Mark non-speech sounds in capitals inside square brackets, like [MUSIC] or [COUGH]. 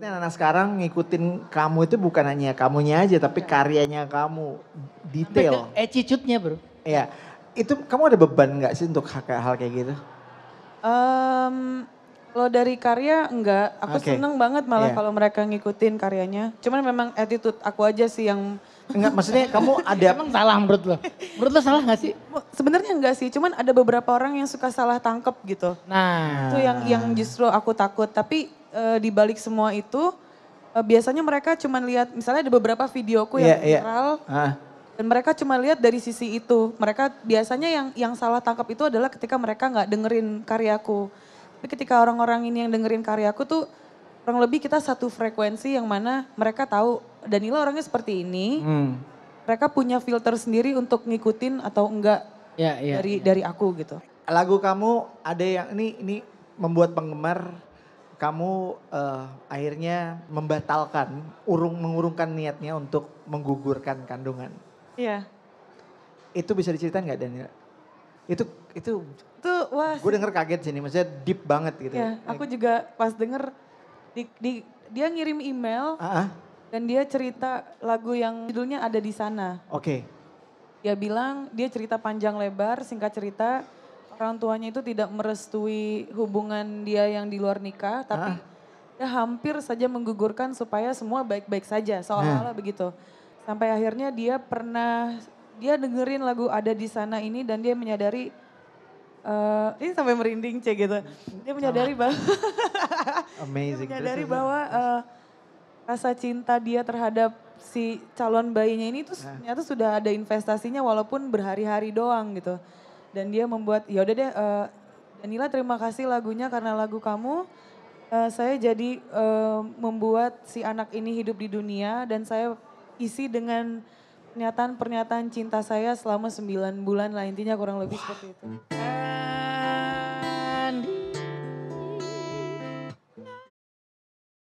Nah, anak sekarang ngikutin kamu itu bukan hanya kamunya aja, tapi iya. karyanya kamu detail. Attitude-nya bro. Iya, itu kamu ada beban nggak sih untuk hal-hal kayak gitu? Um, kalau dari karya enggak, aku okay. seneng banget malah yeah. kalau mereka ngikutin karyanya. Cuman memang attitude aku aja sih yang enggak maksudnya [LAUGHS] kamu ada Emang salah menurut lo? Menurut lo salah gak sih? sebenarnya enggak sih, cuman ada beberapa orang yang suka salah tangkep gitu. Nah, itu yang yang justru aku takut. Tapi e, di balik semua itu e, biasanya mereka cuman lihat misalnya ada beberapa videoku yang iya, iya. viral. Yeah. Ah. Dan mereka cuma lihat dari sisi itu. Mereka biasanya yang yang salah tangkap itu adalah ketika mereka nggak dengerin karyaku. Tapi ketika orang-orang ini yang dengerin karyaku tuh kurang lebih kita satu frekuensi yang mana mereka tahu Danila orangnya seperti ini. Hmm. Mereka punya filter sendiri untuk ngikutin atau enggak yeah, yeah, dari yeah. dari aku gitu. Lagu kamu ada yang ini ini membuat penggemar kamu uh, akhirnya membatalkan urung mengurungkan niatnya untuk menggugurkan kandungan. Iya. Itu bisa diceritain nggak Daniel? Itu itu itu wah. Gue denger kaget sih ini maksudnya deep banget gitu. Iya, aku juga pas denger di, di dia ngirim email uh -uh. dan dia cerita lagu yang judulnya ada di sana. Oke. Okay. Dia bilang dia cerita panjang lebar, singkat cerita orang tuanya itu tidak merestui hubungan dia yang di luar nikah, ah. tapi ah. dia hampir saja menggugurkan supaya semua baik-baik saja, seolah-olah hmm. begitu. Sampai akhirnya dia pernah dia dengerin lagu ada di sana ini dan dia menyadari uh, ini sampai merinding cek gitu. Dia menyadari [LAUGHS] bahwa amazing. dia menyadari bahwa uh, rasa cinta dia terhadap si calon bayinya ini tuh nah. ternyata sudah ada investasinya walaupun berhari-hari doang gitu. Dan dia membuat ya udah deh uh, Danila terima kasih lagunya karena lagu kamu uh, saya jadi uh, membuat si anak ini hidup di dunia dan saya isi dengan pernyataan-pernyataan cinta saya selama sembilan bulan lah intinya kurang lebih Wah. seperti itu. Hey.